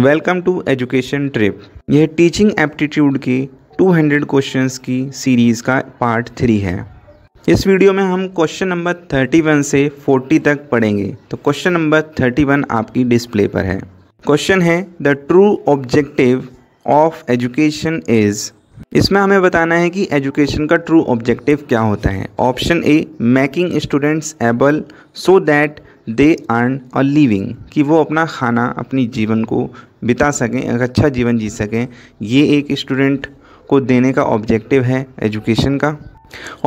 welcome to education trip यह teaching aptitude की 200 hundred की सीरीज़ का पार्ट थ्री है इस वीडियो में हम क्वेश्चन नंबर 31 से 40 तक पढ़ेंगे तो क्वेश्चन नंबर 31 आपकी डिस्प्ले पर है क्वेश्चन है the true objective of education is इसमें हमें बताना है कि एजुकेशन का ट्रू ऑब्जेक्टिव क्या होता है option A making students able so that they earn our living कि वो अपना खाना अपनी जीवन को बिता सकें एक अच्छा जीवन जी सकें ये एक स्टूडेंट को देने का ऑब्जेक्टिव है एजुकेशन का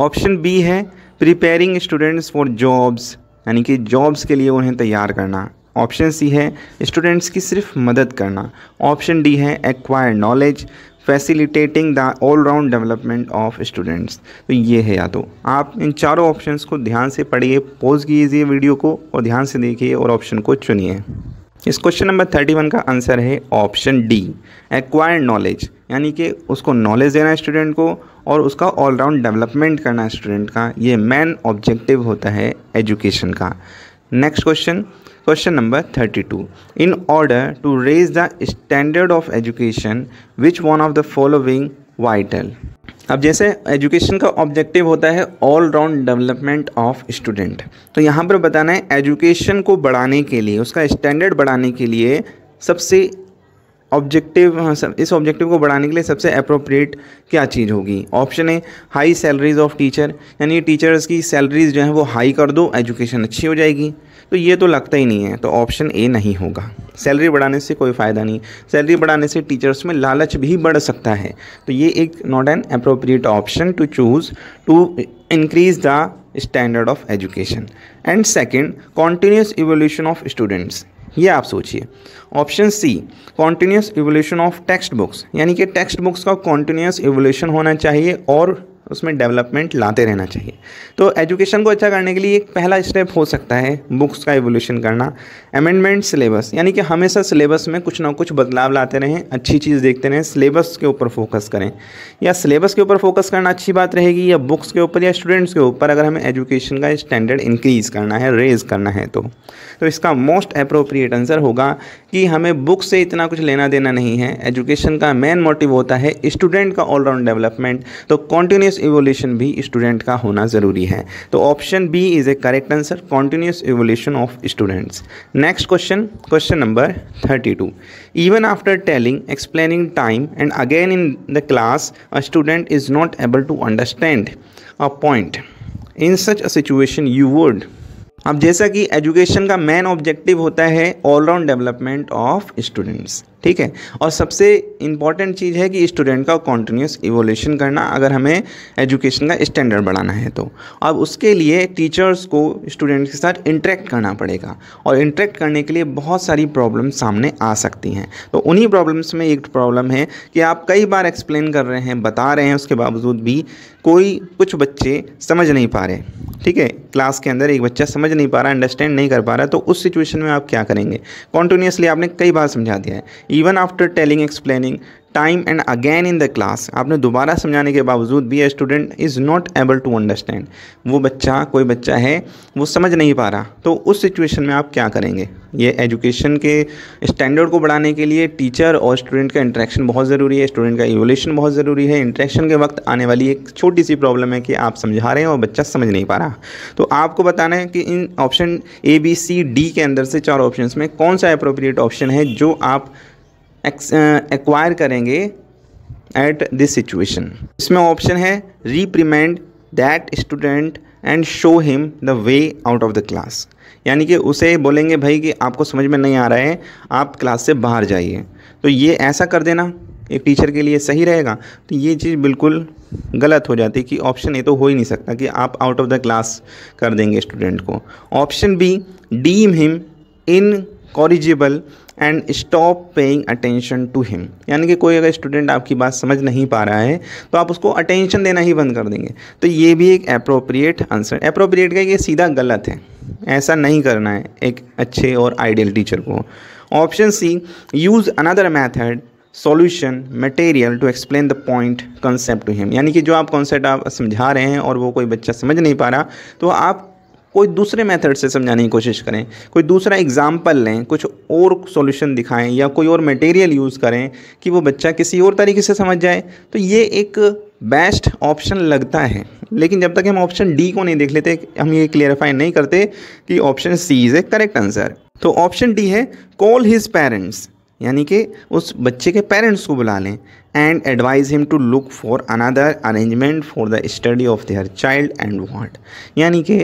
ऑप्शन बी है प्रिपेयरिंग स्टूडेंट्स फॉर जॉब्स यानी कि जॉब्स के लिए उन्हें तैयार करना ऑप्शन सी है स्टूडेंट्स की सिर्फ मदद करना ऑप्शन डी है acquire knowledge facilitating the all round development of students तो ये है या तो आप इन चारों ऑप्शन को ध्यान से पढ़िए पॉज कीजिए वीडियो को और ध्यान से देखिए और ऑप्शन को चुनिए इस क्वेश्चन नंबर थर्टी वन का आंसर है ऑप्शन डी एक्वायर्ड नॉलेज यानी कि उसको नॉलेज देना स्टूडेंट को और उसका ऑलराउंड डेवलपमेंट करना स्टूडेंट का ये मेन ऑब्जेक्टिव होता है एजुकेशन का next question question number thirty two in order to raise the standard of education which one of the following vital अब जैसे एजुकेशन का ऑब्जेक्टिव होता है all round development of student तो यहाँ पर बताना है एजुकेशन को बढ़ाने के लिए उसका स्टैंडर्ड बढ़ाने के लिए सबसे ऑब्जेक्टिव हाँ, इस ऑब्जेक्टिव को बढ़ाने के लिए सबसे अप्रोप्रिएट क्या चीज़ होगी ऑप्शन है हाई सैलरीज ऑफ टीचर यानी टीचर्स की सैलरीज जो है वो हाई कर दो एजुकेशन अच्छी हो जाएगी तो ये तो लगता ही नहीं है तो ऑप्शन ए नहीं होगा सैलरी बढ़ाने से कोई फ़ायदा नहीं सैलरी बढ़ाने से टीचर्स में लालच भी बढ़ सकता है तो ये एक not an appropriate option to choose to increase the standard of education and second continuous evolution of students ये आप सोचिए option C continuous evolution of text books यानी कि टेक्स्ट बुक्स का कॉन्टीन्यूस एवोल्यूशन होना चाहिए और उसमें डेवलपमेंट लाते रहना चाहिए तो एजुकेशन को अच्छा करने के लिए एक पहला स्टेप हो सकता है बुक्स का एवोल्यूशन करना अमेंडमेंट सिलेबस यानी कि हमेशा सिलेबस में कुछ ना कुछ बदलाव लाते रहें अच्छी चीज़ देखते रहें सिलेबस के ऊपर फोकस करें या सिलेबस के ऊपर फोकस करना अच्छी बात रहेगी या बुक्स के ऊपर या स्टूडेंट्स के ऊपर अगर हमें एजुकेशन का स्टैंडर्ड इंक्रीज़ करना है रेज करना है तो, तो इसका मोस्ट अप्रोप्रिएट आंसर होगा कि हमें बुक से इतना कुछ लेना देना नहीं है एजुकेशन का मेन मोटिव होता है स्टूडेंट का ऑलराउंड डेवलपमेंट तो कॉन्टीन्यूस कॉन्टीन्यूस एवोल्यूशन भी स्टूडेंट का होना ज़रूरी है तो option B is a correct answer continuous evolution of students next question question number thirty two even after telling explaining time and again in the class a student is not able to understand a point in such a situation you would अब जैसा कि education का main objective होता है all-round development of students ठीक है और सबसे इंपॉर्टेंट चीज़ है कि स्टूडेंट का कॉन्टीन्यूस इवोल्यूशन करना अगर हमें एजुकेशन का स्टैंडर्ड बढ़ाना है तो अब उसके लिए टीचर्स को स्टूडेंट के साथ इंटरेक्ट करना पड़ेगा और इंटरेक्ट करने के लिए बहुत सारी प्रॉब्लम सामने आ सकती हैं तो उन्हीं प्रॉब्लम्स में एक प्रॉब्लम है कि आप कई बार एक्सप्लेन कर रहे हैं बता रहे हैं उसके बावजूद भी कोई कुछ बच्चे समझ नहीं पा रहे ठीक है क्लास के अंदर एक बच्चा समझ नहीं पा रहा अंडरस्टैंड नहीं कर पा रहा तो उस सिचुएशन में आप क्या करेंगे कॉन्टीन्यूसली आपने कई बार समझा दिया है even after telling explaining time and again in the class आपने दोबारा समझाने के बावजूद भी a student is not able to understand वो बच्चा कोई बच्चा है वो समझ नहीं पा रहा तो उस सिचुएशन में आप क्या करेंगे ये एजुकेशन के स्टैंडर्ड को बढ़ाने के लिए टीचर और स्टूडेंट का इंट्रैक्शन बहुत ज़रूरी है स्टूडेंट का इवोल्यूशन बहुत ज़रूरी है इंट्रैक्शन के वक्त आने वाली एक छोटी सी प्रॉब्लम है कि आप समझा रहे हैं और बच्चा समझ नहीं पा रहा तो आपको बताना है कि इन option A B C D के अंदर से चार ऑप्शन में कौन सा अप्रोप्रिएट ऑप्शन है जो आप एक्वायर uh, करेंगे एट दिस सिचुएशन इसमें ऑप्शन है reprimand that student and show him the way out of the class यानी कि उसे बोलेंगे भाई कि आपको समझ में नहीं आ रहा है आप क्लास से बाहर जाइए तो ये ऐसा कर देना एक टीचर के लिए सही रहेगा तो ये चीज़ बिल्कुल गलत हो जाती है कि ऑप्शन ए तो हो ही नहीं सकता कि आप आउट ऑफ द क्लास कर देंगे स्टूडेंट को option B deem him incorrigible and stop paying attention to him यानी कि कोई अगर स्टूडेंट आपकी बात समझ नहीं पा रहा है तो आप उसको अटेंशन देना ही बंद कर देंगे तो ये भी एक अप्रोप्रिएट आंसर अप्रोप्रिएट का ये सीधा गलत है ऐसा नहीं करना है एक अच्छे और आइडियल टीचर को option C use another method solution material to explain the point concept to him यानी कि जो आप कॉन्सेप्ट आप समझा रहे हैं और वो कोई बच्चा समझ नहीं पा रहा तो आप कोई दूसरे मेथड से समझाने की कोशिश करें कोई दूसरा एग्ज़ाम्पल लें कुछ और सॉल्यूशन दिखाएं या कोई और मटेरियल यूज़ करें कि वो बच्चा किसी और तरीके से समझ जाए तो ये एक बेस्ट ऑप्शन लगता है लेकिन जब तक हम ऑप्शन डी को नहीं देख लेते हम ये क्लियरिफाई नहीं करते कि option C is a correct answer तो ऑप्शन डी है कॉल हिज पेरेंट्स यानी कि उस बच्चे के पेरेंट्स को बुला लें and advise him to look for another arrangement for the study of their child and want यानी कि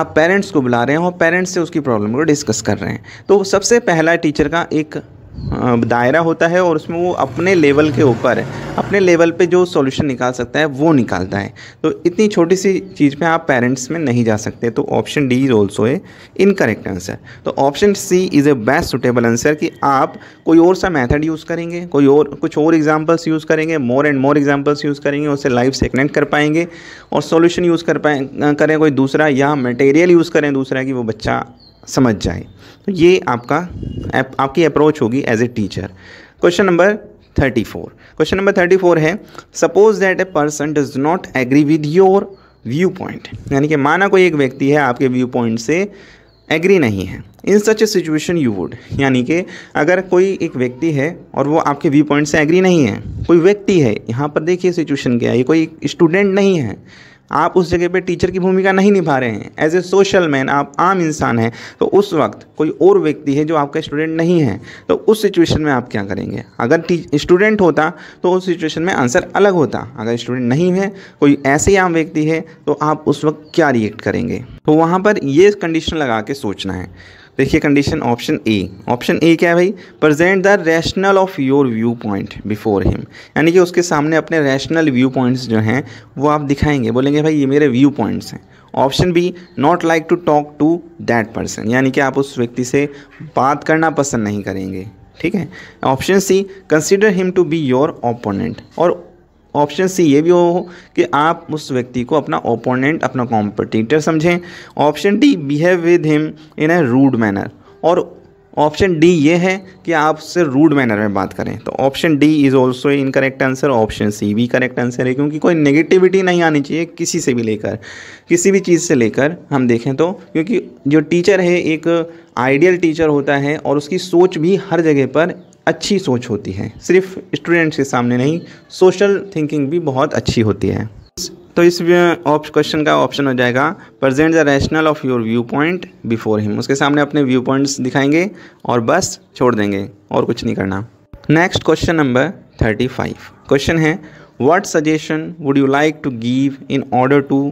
आप पेरेंट्स को बुला रहे हैं और पेरेंट्स से उसकी प्रॉब्लम को डिस्कस कर रहे हैं तो सबसे पहला टीचर का एक दायरा होता है और उसमें वो अपने लेवल के ऊपर अपने लेवल पे जो सॉल्यूशन निकाल सकता है वो निकालता है तो इतनी छोटी सी चीज़ पे आप पेरेंट्स में नहीं जा सकते तो option D is also a incorrect answer तो option C is a best suitable answer कि आप कोई और सा मैथड यूज़ करेंगे कोई और कुछ और एग्जाम्पल्स यूज़ करेंगे more and more examples use करेंगे उससे लाइफ से कनेक्ट कर पाएंगे और सोल्यूशन यूज़ कर पाए करें कोई दूसरा या मटेरियल यूज़ करें दूसरा कि वो बच्चा समझ जाए तो ये आपका आप, आपकी अप्रोच होगी as a teacher question number thirty four question number thirty four है suppose that a person does not agree with your view point यानी कि माना कोई एक व्यक्ति है आपके व्यू पॉइंट से एग्री नहीं है in such a situation you would यानी कि अगर कोई एक व्यक्ति है और वो आपके व्यू पॉइंट से एग्री नहीं है कोई व्यक्ति है यहाँ पर देखिए सिचुएशन क्या है ये कोई स्टूडेंट नहीं है आप उस जगह पे टीचर की भूमिका नहीं निभा रहे हैं एज ए सोशल मैन आप आम इंसान हैं तो उस वक्त कोई और व्यक्ति है जो आपका स्टूडेंट नहीं है तो उस सिचुएशन में आप क्या करेंगे अगर स्टूडेंट होता तो उस सिचुएशन में आंसर अलग होता अगर स्टूडेंट नहीं है कोई ऐसे आम व्यक्ति है तो आप उस वक्त क्या रिएक्ट करेंगे तो वहाँ पर ये कंडीशन लगा के सोचना है देखिए condition option A option A क्या है भाई present the rational of your view point before him यानी कि उसके सामने अपने रैशनल व्यू पॉइंट्स जो हैं वो आप दिखाएंगे बोलेंगे भाई ये मेरे व्यू पॉइंट्स हैं option B not like to talk to that person यानी कि आप उस व्यक्ति से बात करना पसंद नहीं करेंगे ठीक है option C consider him to be your opponent और ऑप्शन सी ये भी हो कि आप उस व्यक्ति को अपना ओपोनेंट अपना कॉम्पिटिटर समझें option D behave with him in a rude manner और ऑप्शन डी ये है कि आप उससे रूड मैनर में बात करें तो option D is also incorrect answer option C भी करेक्ट आंसर है क्योंकि कोई नेगेटिविटी नहीं आनी चाहिए किसी से भी लेकर किसी भी चीज़ से लेकर हम देखें तो क्योंकि जो टीचर है एक आइडियल टीचर होता है और उसकी सोच भी हर जगह पर अच्छी सोच होती है सिर्फ स्टूडेंट्स के सामने नहीं सोशल थिंकिंग भी बहुत अच्छी होती है तो इस क्वेश्चन का ऑप्शन हो जाएगा present the rational of your view point before him उसके सामने अपने व्यू पॉइंट्स दिखाएंगे और बस छोड़ देंगे और कुछ नहीं करना next question number thirty five question है what suggestion would you like to give in order to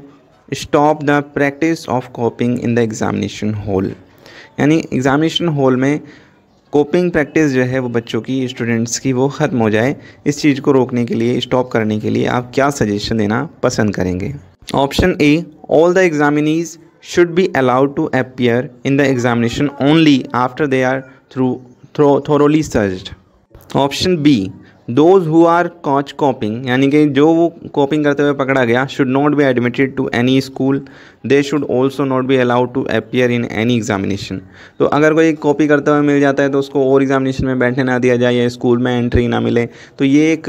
stop the practice of copying in the examination hall यानी एग्जामिनेशन हॉल में कोपिंग प्रैक्टिस जो है वो बच्चों की स्टूडेंट्स की वो ख़त्म हो जाए इस चीज़ को रोकने के लिए स्टॉप करने के लिए आप क्या सजेशन देना पसंद करेंगे option A all the examinees should be allowed to appear in the examination only after they are through throw thoroughly search option B those who are caught copying यानी कि जो वो कॉपिंग करते हुए पकड़ा गया should not be admitted to any school they should also not be allowed to appear in any examination तो अगर कोई कॉपी करते हुए मिल जाता है तो उसको और एग्जामिनेशन में बैठने ना दिया जाए या स्कूल में एंट्री ना मिले तो ये एक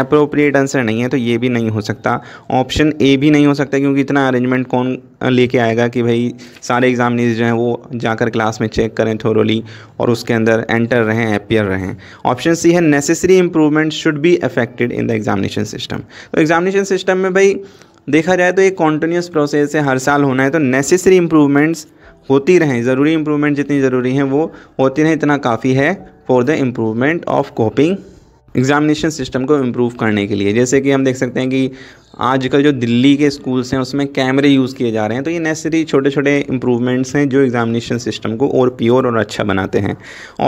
अप्रोप्रिएट आंसर नहीं है तो ये भी नहीं हो सकता ऑप्शन ए भी नहीं हो सकता क्योंकि इतना अरेंजमेंट कौन लेके आएगा कि भाई सारे एग्जामिनीज जो हैं वो जाकर क्लास में चेक करें थोरोली और उसके अंदर एंटर रहें अपियर रहें ऑप्शन सी है necessary improvement should be affected in the examination system तो एग्जामिनेशन सिस्टम में भाई देखा जाए तो एक कॉन्टीन्यूस प्रोसेस है हर साल होना है तो नेसेसरी इम्प्रूवमेंट्स होती रहें ज़रूरी इम्प्रूवमेंट जितनी ज़रूरी हैं वो होती रहें इतना काफ़ी है for the improvement of copying examination system को इम्प्रूव करने के लिए जैसे कि हम देख सकते हैं कि आजकल जो दिल्ली के स्कूल्स हैं उसमें कैमरे यूज़ किए जा रहे हैं तो ये नेसेसरी छोटे छोटे इंप्रूवमेंट्स हैं जो एग्जामिनेशन सिस्टम को और प्योर और अच्छा बनाते हैं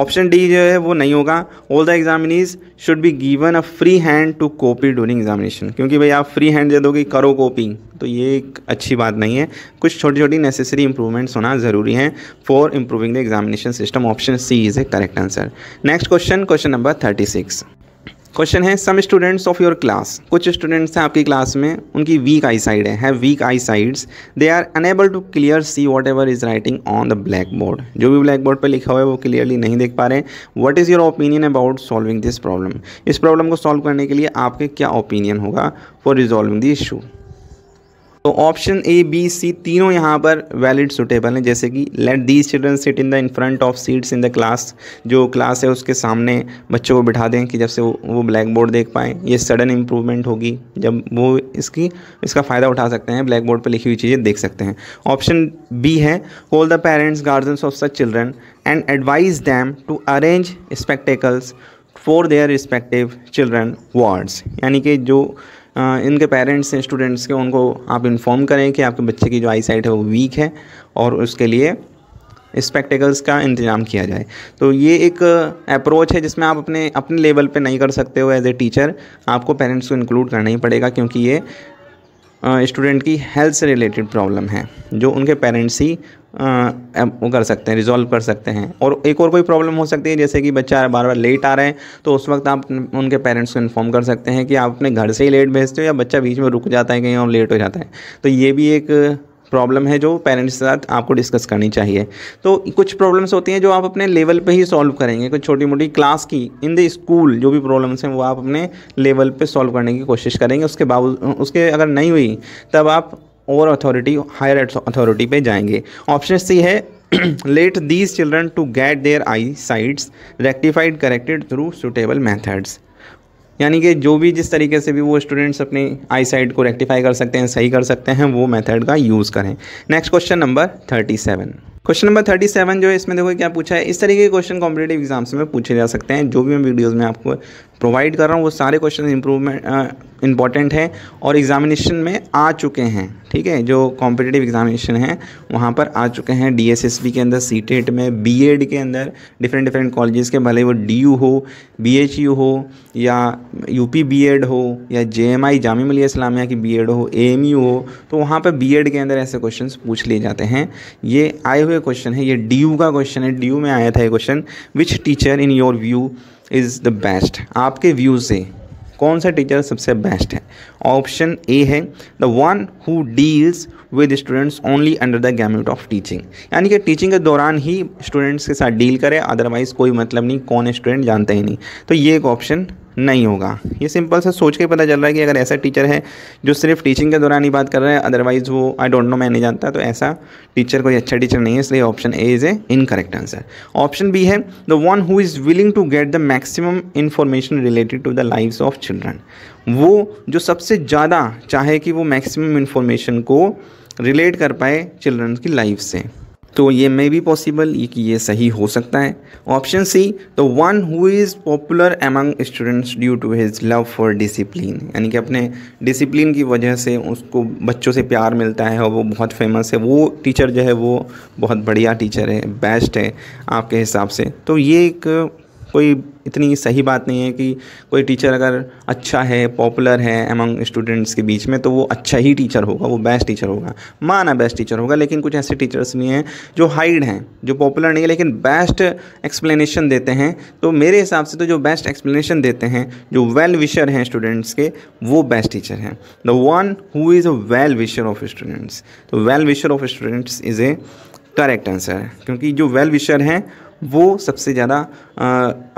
ऑप्शन डी जो है वो नहीं होगा all the examinees should be given a free hand to copy during examination क्योंकि भाई आप फ्री हैंड दे दोगे करो कॉपी तो ये एक अच्छी बात नहीं है कुछ छोटी छोटी नेसेसरी इंप्रूवमेंट्स होना ज़रूरी है for improving the examination system option C is a correct answer next question question number thirty six question है some students of your class कुछ स्टूडेंट्स हैं आपकी क्लास में उनकी वीक आई साइड है weak eyesights they are unable to clear see whatever is writing on the blackboard जो भी black board पर लिखा हुआ है वो क्लियरली नहीं देख पा रहे हैं what is your opinion about solving this problem इस प्रॉब्लम को सॉल्व करने के लिए आपके क्या ओपिनियन होगा फॉर रिजॉल्विंग द इशू तो ऑप्शन ए बी सी तीनों यहाँ पर वैलिड सुटेबल हैं जैसे कि let these children sit in the in front of seats in the class जो क्लास है उसके सामने बच्चों को बिठा दें कि जब से वो वो ब्लैक बोर्ड देख पाएँ ये सडन इम्प्रूवमेंट होगी जब वो इसकी इसका फ़ायदा उठा सकते हैं ब्लैक बोर्ड पर लिखी हुई चीज़ें देख सकते हैं ऑप्शन बी है hold the parents guardians of such children and advise them to arrange spectacles for their respective children wards यानी कि जो इनके पेरेंट्स हैं स्टूडेंट्स के उनको आप इन्फॉर्म करें कि आपके बच्चे की जो आई साइट है वो वीक है और उसके लिए स्पेक्टिकल्स का इंतज़ाम किया जाए तो ये एक अप्रोच है जिसमें आप अपने अपने लेवल पे नहीं कर सकते हो एज ए टीचर आपको पेरेंट्स को इंक्लूड करना ही पड़ेगा क्योंकि ये स्टूडेंट की हेल्थ से रिलेटेड प्रॉब्लम है जो उनके पेरेंट्स ही वो कर सकते हैं रिजॉल्व कर सकते हैं और एक और कोई प्रॉब्लम हो सकती है जैसे कि बच्चा बार बार लेट आ रहे हैं तो उस वक्त आप उनके पेरेंट्स को इन्फॉर्म कर सकते हैं कि आप अपने घर से ही लेट भेजते हो या बच्चा बीच में रुक जाता है कहीं और लेट हो जाता है तो ये भी एक प्रॉब्लम है जो पेरेंट्स के साथ आपको डिस्कस करनी चाहिए तो कुछ प्रॉब्लम्स होती हैं जो आप अपने लेवल पे ही सॉल्व करेंगे कुछ छोटी मोटी क्लास की इन द स्कूल जो भी प्रॉब्लम्स हैं वो आप अपने लेवल पे सॉल्व करने की कोशिश करेंगे उसके बावजूद उसके अगर नहीं हुई तब आप और अथॉरिटी हायर अथॉरिटी पे जाएंगे ऑप्शन सी है let these children to get their eyesights rectified corrected through suitable methods यानी कि जो भी जिस तरीके से भी वो स्टूडेंट्स अपने आई साइट को रेक्टिफाई कर सकते हैं सही कर सकते हैं वो मेथड का यूज़ करें next question number thirty seven question number thirty seven जो है इसमें देखो क्या पूछा है इस तरीके के क्वेश्चन कॉम्पिटेटिव एग्जाम्स में पूछे जा सकते हैं जो भी मैं वीडियोस में आपको प्रोवाइड कर रहा हूँ वो सारे क्वेश्चन इंप्रूवमेंट इंपॉर्टेंट हैं और एग्जामिनेशन में आ चुके हैं ठीक है जो कॉम्पिटिटिव एग्जामिनेशन है वहाँ पर आ चुके हैं डी के अंदर सी e में बी के अंदर डिफरेंट डिफरेंट कॉलेजेस के भले वो डी हो बी हो या यू पी हो या जे आई जामी मलिया इस्लामिया की बी हो ए हो तो वहाँ पर बी के अंदर ऐसे क्वेश्चन पूछ लिए जाते हैं ये आए हुए क्वेश्चन है ये डी का क्वेश्चन है डी में आया था ये question which teacher in your view is the best आपके व्यू से कौन सा टीचर सबसे बेस्ट है ऑप्शन ए है the one who deals with students only under the gamut of teaching यानी कि टीचिंग के दौरान ही स्टूडेंट्स के साथ डील करें अदरवाइज़ कोई मतलब नहीं कौन स्टूडेंट जानते ही नहीं तो ये एक ऑप्शन नहीं होगा ये सिंपल सा सोच के पता चल रहा है कि अगर ऐसा टीचर है जो सिर्फ टीचिंग के दौरान ही बात कर रहा है अदरवाइज़ वो आई डोंट नो मैं नहीं जानता तो ऐसा टीचर कोई अच्छा टीचर नहीं है इसलिए option A is a incorrect answer option B है the one who is willing to get the maximum information related to the life of children वो जो सबसे ज़्यादा चाहे कि वो मैक्सिमम इन्फॉर्मेशन को रिलेट कर पाए चिल्ड्रन की लाइफ से तो ये मे बी पॉसिबल ये कि ये सही हो सकता है option C the one who is popular among students due to his love for discipline यानी कि अपने डिसिप्लिन की वजह से उसको बच्चों से प्यार मिलता है और वो बहुत फेमस है वो टीचर जो है वो बहुत बढ़िया टीचर है बेस्ट है आपके हिसाब से तो ये एक कोई इतनी सही बात नहीं है कि कोई टीचर अगर अच्छा है पॉपुलर है एमंग स्टूडेंट्स के बीच में तो वो अच्छा ही टीचर होगा वो बेस्ट टीचर होगा माना बेस्ट टीचर होगा लेकिन कुछ ऐसे टीचर्स भी हैं जो हाइड हैं जो पॉपुलर नहीं है लेकिन बेस्ट एक्सप्लेनेशन देते हैं तो मेरे हिसाब से तो जो बेस्ट एक्सप्लेनेशन देते हैं जो वेल विशर हैं स्टूडेंट्स के वो बेस्ट टीचर हैं the one who is a well wisher of students तो well wisher of students is a correct answer है क्योंकि जो वेल विशर हैं वो सबसे ज़्यादा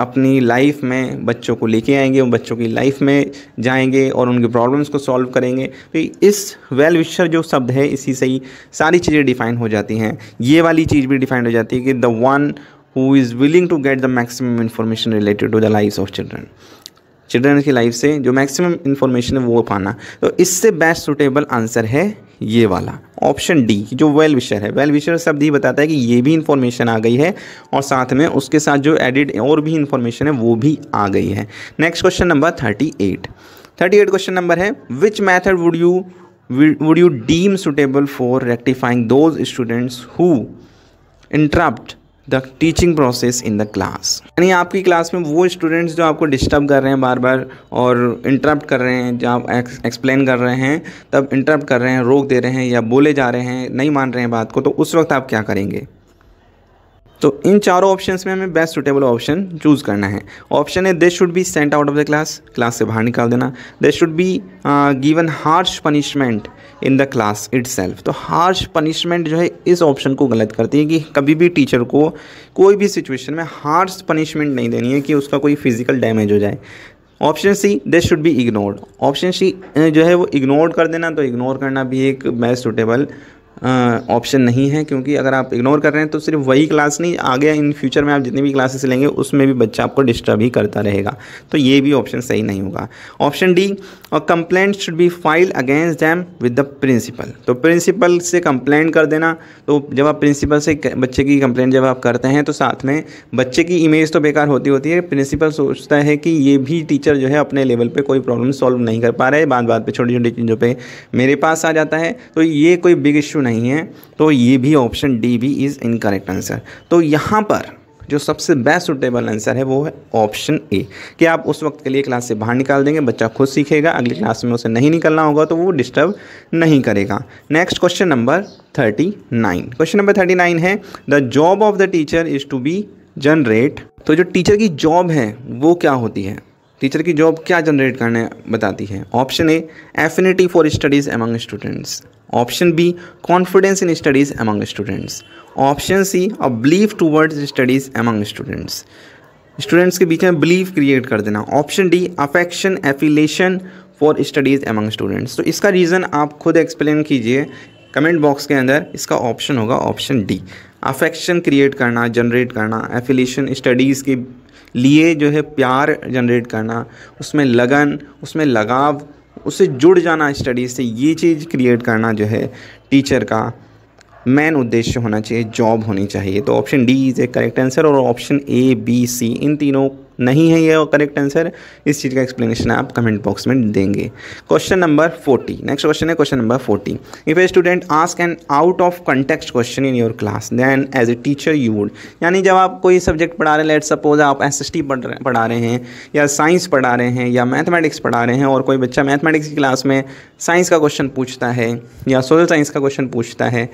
अपनी लाइफ में बच्चों को लेके आएंगे उन बच्चों की लाइफ में जाएंगे और उनकी प्रॉब्लम्स को सॉल्व करेंगे तो इस वेल विशर जो शब्द है इसी से ही सारी चीज़ें डिफाइन हो जाती हैं ये वाली चीज़ भी डिफाइन हो जाती है कि the one who is willing to get the maximum information related to the life of children children की लाइफ से जो मैक्सिमम इन्फॉर्मेशन है वो पाना तो इससे बेस्ट सुटेबल आंसर है ये वाला ऑप्शन डी जो वेल विशर है वेल विशर शब्द ही बताता है कि ये भी इंफॉर्मेशन आ गई है और साथ में उसके साथ जो एडिड और भी इंफॉर्मेशन है वो भी आ गई है next question number thirty eight thirty eight question number है which method would you would you deem suitable for rectifying those students who interrupt the teaching process in the class यानी आपकी क्लास में वो स्टूडेंट्स जो आपको disturb कर रहे हैं बार बार और इंटरप्ट कर रहे हैं जब आप एक्सप्लेन कर रहे हैं तब इंटरप्ट कर रहे हैं रोक दे रहे हैं या बोले जा रहे हैं नहीं मान रहे हैं बात को तो उस वक्त आप क्या करेंगे तो इन चारों ऑप्शन में हमें बेस्ट सुटेबल ऑप्शन चूज़ करना है ऑप्शन है they should be sent out of the class class से बाहर निकाल देना they should be given harsh punishment in the class it तो हार्श पनिशमेंट जो है इस ऑप्शन को गलत करती है कि कभी भी टीचर को कोई भी सिचुएशन में हार्श पनिशमेंट नहीं देनी है कि उसका कोई फिजिकल डैमेज हो जाए option C they should be ignored option C जो है वो इग्नोर कर देना तो इग्नोर करना भी एक बेस्ट सुटेबल ऑप्शन नहीं है क्योंकि अगर आप इग्नोर कर रहे हैं तो सिर्फ वही क्लास नहीं आगे इन फ्यूचर में आप जितनी भी क्लासेस लेंगे उसमें भी बच्चा आपको डिस्टर्ब ही करता रहेगा तो ये भी ऑप्शन सही नहीं होगा ऑप्शन डी और complaint should be file against them with the principal तो प्रिंसिपल से कंप्लेंट कर देना तो जब आप प्रिंसिपल से बच्चे की कंप्लेंट जब आप करते हैं तो साथ में बच्चे की इमेज तो बेकार होती होती है प्रिंसिपल सोचता है कि ये भी टीचर जो है अपने लेवल पर कोई प्रॉब्लम सॉल्व नहीं कर पा रहे बात बात पे छोटी छोटी चीज़ों पर मेरे पास आ जाता है तो ये कोई बिग इशू नहीं नहीं है तो ये भी ऑप्शन डी भी इज़ इनकरेक्ट आंसर तो यहाँ पर जो सबसे बेस्ट सुटेबल आंसर है वो है ऑप्शन ए कि आप उस वक्त के लिए क्लास से बाहर निकाल देंगे बच्चा खुद सीखेगा अगली क्लास में उसे नहीं निकलना होगा तो वो डिस्टर्ब नहीं करेगा next question number thirty nine question number thirty nine है the job of the teacher is to be generate तो जो टीचर की जॉब है वो क्या होती है टीचर की जॉब क्या जनरेट करने बताती है option A affinity for studies among students option B confidence in studies among students option C a believe towards studies among students students के बीच में बिलीव क्रिएट कर देना option D affection affiliation for studies among students तो इसका reason आप खुद explain कीजिए कमेंट बॉक्स के अंदर इसका ऑप्शन होगा ऑप्शन डी अफेक्शन क्रिएट करना जनरेट करना एफिलेशन स्टडीज़ के लिए जो है प्यार जनरेट करना उसमें लगन उसमें लगाव उससे जुड़ जाना स्टडीज़ से ये चीज़ क्रिएट करना जो है टीचर का मेन उद्देश्य होना चाहिए जॉब होनी चाहिए तो option D is a correct answer और ऑप्शन ए बी सी इन तीनों नहीं है ये करेक्ट आंसर इस चीज़ का एक्सप्लेनेशन आप कमेंट बॉक्स में देंगे question number forty next question है question number forty if a student ask an out of context question in your class then as a teacher you would यानी जब आप कोई सब्जेक्ट पढ़ा रहे हैं लेट सपोज आप एस एस टी पढ़ा रहे हैं या साइंस पढ़ा रहे हैं या मैथमेटिक्स पढ़ा रहे हैं और कोई बच्चा मैथमेटिक्स की क्लास में साइंस का क्वेश्चन पूछता है या सोशल साइंस का क्वेश्चन पूछता है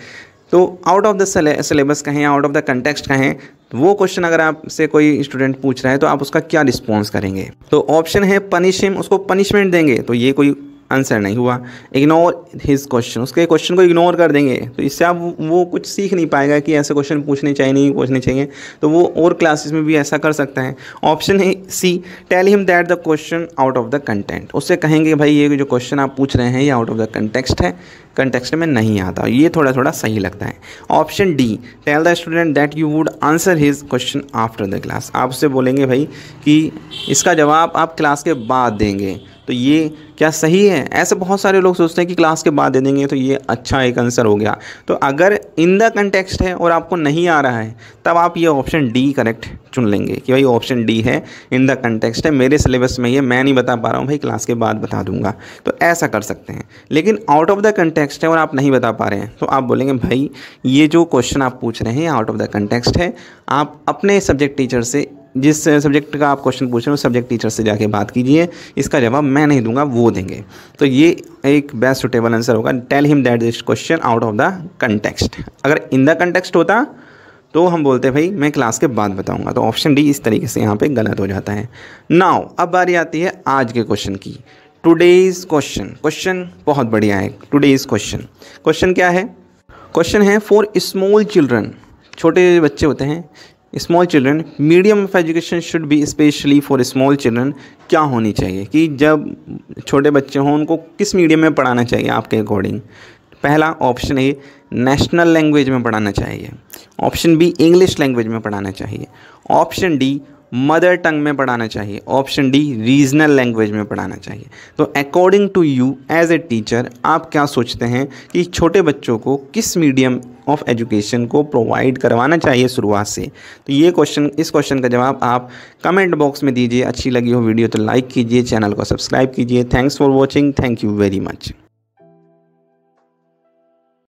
तो आउट ऑफ द सिलेबस कहें आउट ऑफ द कंटेक्सट कहें वो क्वेश्चन अगर आपसे कोई स्टूडेंट पूछ रहा है तो आप उसका क्या रिस्पॉन्स करेंगे तो ऑप्शन है पनिशिंग उसको पनिशमेंट देंगे तो ये कोई आंसर नहीं हुआ इग्नोर हिज क्वेश्चन उसके क्वेश्चन को इग्नोर कर देंगे तो इससे आप वो कुछ सीख नहीं पाएगा कि ऐसे क्वेश्चन पूछने चाहिए नहीं पूछने चाहिए तो वो और क्लासेस में भी ऐसा कर सकता है ऑप्शन है C tell him that the question out of the content उससे कहेंगे भाई ये जो क्वेश्चन आप पूछ रहे हैं ये आउट ऑफ द कंटेक्सट है कंटेक्सट में नहीं आता ये थोड़ा थोड़ा सही लगता है option D tell the student that you would answer his question after the class आप उससे बोलेंगे भाई कि इसका जवाब आप क्लास के बाद देंगे तो ये क्या सही है ऐसे बहुत सारे लोग सोचते हैं कि क्लास के बाद दे देंगे तो ये अच्छा एक आंसर हो गया तो अगर इन द कंटेक्स्ट है और आपको नहीं आ रहा है तब आप ये ऑप्शन डी करेक्ट चुन लेंगे कि भाई ऑप्शन डी है इन द कंटेक्सट है मेरे सिलेबस में ये मैं नहीं बता पा रहा हूँ भाई क्लास के बाद बता दूंगा तो ऐसा कर सकते हैं लेकिन आउट ऑफ द कंटेक्सट है और आप नहीं बता पा रहे हैं तो आप बोलेंगे भाई ये जो क्वेश्चन आप पूछ रहे हैं आउट ऑफ द कंटेक्सट है आप अपने सब्जेक्ट टीचर से जिस सब्जेक्ट का आप क्वेश्चन पूछ रहे हो सब्जेक्ट टीचर से जाके बात कीजिए इसका जवाब मैं नहीं दूंगा वो देंगे तो ये एक बेस्ट सुटेबल आंसर होगा tell him that this question out of the context अगर इन द कंटेक्स्ट होता तो हम बोलते भाई मैं क्लास के बाद बताऊंगा तो ऑप्शन डी इस तरीके से यहाँ पे गलत हो जाता है नाव अब बारी आती है आज के क्वेश्चन की टुडेज क्वेश्चन क्वेश्चन बहुत बढ़िया है टुडेज क्वेश्चन क्वेश्चन क्या है क्वेश्चन है फॉर स्मॉल चिल्ड्रन छोटे बच्चे होते हैं small children medium of education should be specially for small children क्या होनी चाहिए कि जब छोटे बच्चे हों उनको किस मीडियम में पढ़ाना चाहिए आपके अकॉर्डिंग पहला ऑप्शन ए नेशनल लैंग्वेज में पढ़ाना चाहिए ऑप्शन बी इंग्लिश लैंग्वेज में पढ़ाना चाहिए ऑप्शन डी मदर टंग में पढ़ाना चाहिए ऑप्शन डी रीजनल लैंग्वेज में पढ़ाना चाहिए तो according to you as a teacher आप क्या सोचते हैं कि छोटे बच्चों को किस मीडियम ऑफ एजुकेशन को प्रोवाइड करवाना चाहिए शुरुआत से तो ये क्वेश्चन इस क्वेश्चन का जवाब आप कमेंट बॉक्स में दीजिए अच्छी लगी हो वीडियो तो लाइक कीजिए चैनल को सब्सक्राइब कीजिए thanks for watching thank you very much